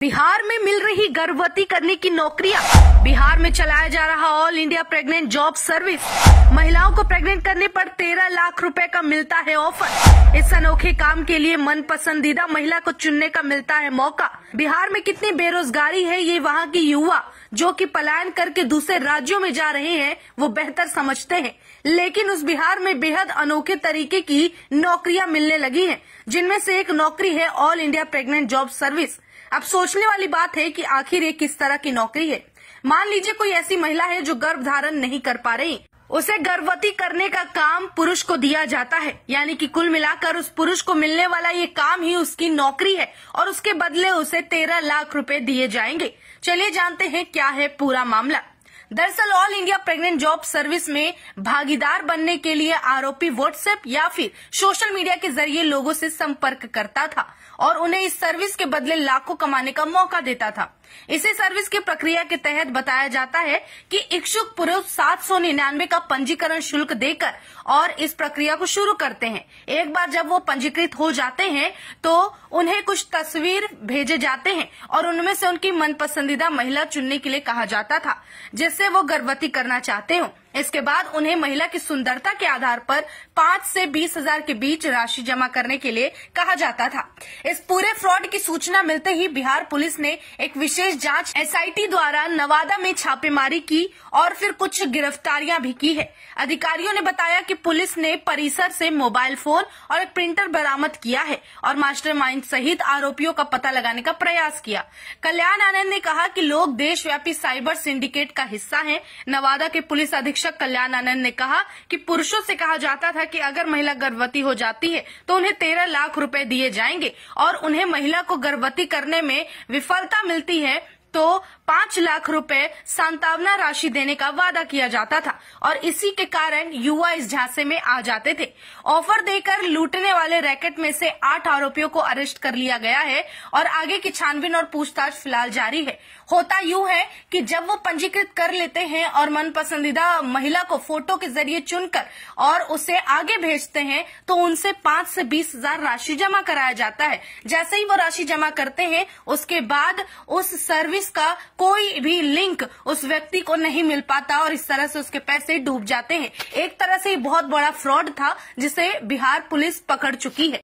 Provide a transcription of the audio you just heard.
बिहार में मिल रही गर्भवती करने की नौकरियां बिहार में चलाया जा रहा all India pregnant job service महिलाओं को प्रेग्नेंट करने पर तेरह लाख रुपए का मिलता है ऑफर इस अनोखे काम के लिए मन पसंदीदा महिला को चुनने का मिलता है मौका बिहार में कितनी बेरोजगारी है ये वहाँ की युवा जो कि पलायन करके दूसरे राज्यों में जा रहे हैं वो बेहतर समझते हैं लेकिन उस बिहार में बेहद अनोखे तरीके की नौकरियां मिलने लगी हैं जिनमें से एक नौकरी है all India pregnant job service अब सोचने वाली बात है कि आखिर ये किस तरह की नौकरी है मान लीजिए कोई ऐसी महिला है जो गर्भ धारण नहीं कर पा रही उसे गर्भवती करने का काम पुरुष को दिया जाता है यानी कि कुल मिलाकर उस पुरुष को मिलने वाला ये काम ही उसकी नौकरी है और उसके बदले उसे तेरह लाख रुपए दिए जाएंगे चलिए जानते हैं क्या है पूरा मामला दरअसल all India pregnant job service में भागीदार बनने के लिए आरोपी व्हाट्सएप या फिर सोशल मीडिया के जरिए लोगों से संपर्क करता था और उन्हें इस सर्विस के बदले लाखों कमाने का मौका देता था इसी सर्विस की प्रक्रिया के तहत बताया जाता है कि इच्छुक पुरुष सात सौ निन्यानवे का पंजीकरण शुल्क देकर और इस प्रक्रिया को शुरू करते हैं एक बार जब वो पंजीकृत हो जाते हैं तो उन्हें कुछ तस्वीर भेजे जाते हैं और उनमें से उनकी मन पसंदीदा महिला चुनने के लिए कहा जाता था जिससे वो गर्भवती करना चाहते हो इसके बाद उन्हें महिला की सुंदरता के आधार पर पाँच से बीस हजार के बीच राशि जमा करने के लिए कहा जाता था इस पूरे फ्रॉड की सूचना मिलते ही बिहार पुलिस ने एक विशेष जांच एसआईटी द्वारा नवादा में छापेमारी की और फिर कुछ गिरफ्तारियां भी की है अधिकारियों ने बताया कि पुलिस ने परिसर से मोबाइल फोन और एक प्रिंटर बरामद किया है और मास्टर सहित आरोपियों का पता लगाने का प्रयास किया कल्याण आनंद ने कहा की लोग देश साइबर सिंडिकेट का हिस्सा है नवादा के पुलिस अधीक्षक शिक्षक कल्याण आनंद ने कहा कि पुरुषों से कहा जाता था कि अगर महिला गर्भवती हो जाती है तो उन्हें तेरह लाख रुपए दिए जाएंगे और उन्हें महिला को गर्भवती करने में विफलता मिलती है तो पांच लाख रुपए सांतावना राशि देने का वादा किया जाता था और इसी के कारण युवा इस झांसे में आ जाते थे ऑफर देकर लूटने वाले रैकेट में से आठ आरोपियों को अरेस्ट कर लिया गया है और आगे की छानबीन और पूछताछ फिलहाल जारी है होता यू है कि जब वो पंजीकृत कर लेते हैं और मन पसंदीदा महिला को फोटो के जरिए चुनकर और उसे आगे भेजते हैं तो उनसे पांच से बीस हजार राशि जमा कराया जाता है जैसे ही वो राशि जमा करते हैं उसके बाद उस सर्विस का कोई भी लिंक उस व्यक्ति को नहीं मिल पाता और इस तरह से उसके पैसे डूब जाते हैं एक तरह से बहुत बड़ा फ्रॉड था जिसे बिहार पुलिस पकड़ चुकी है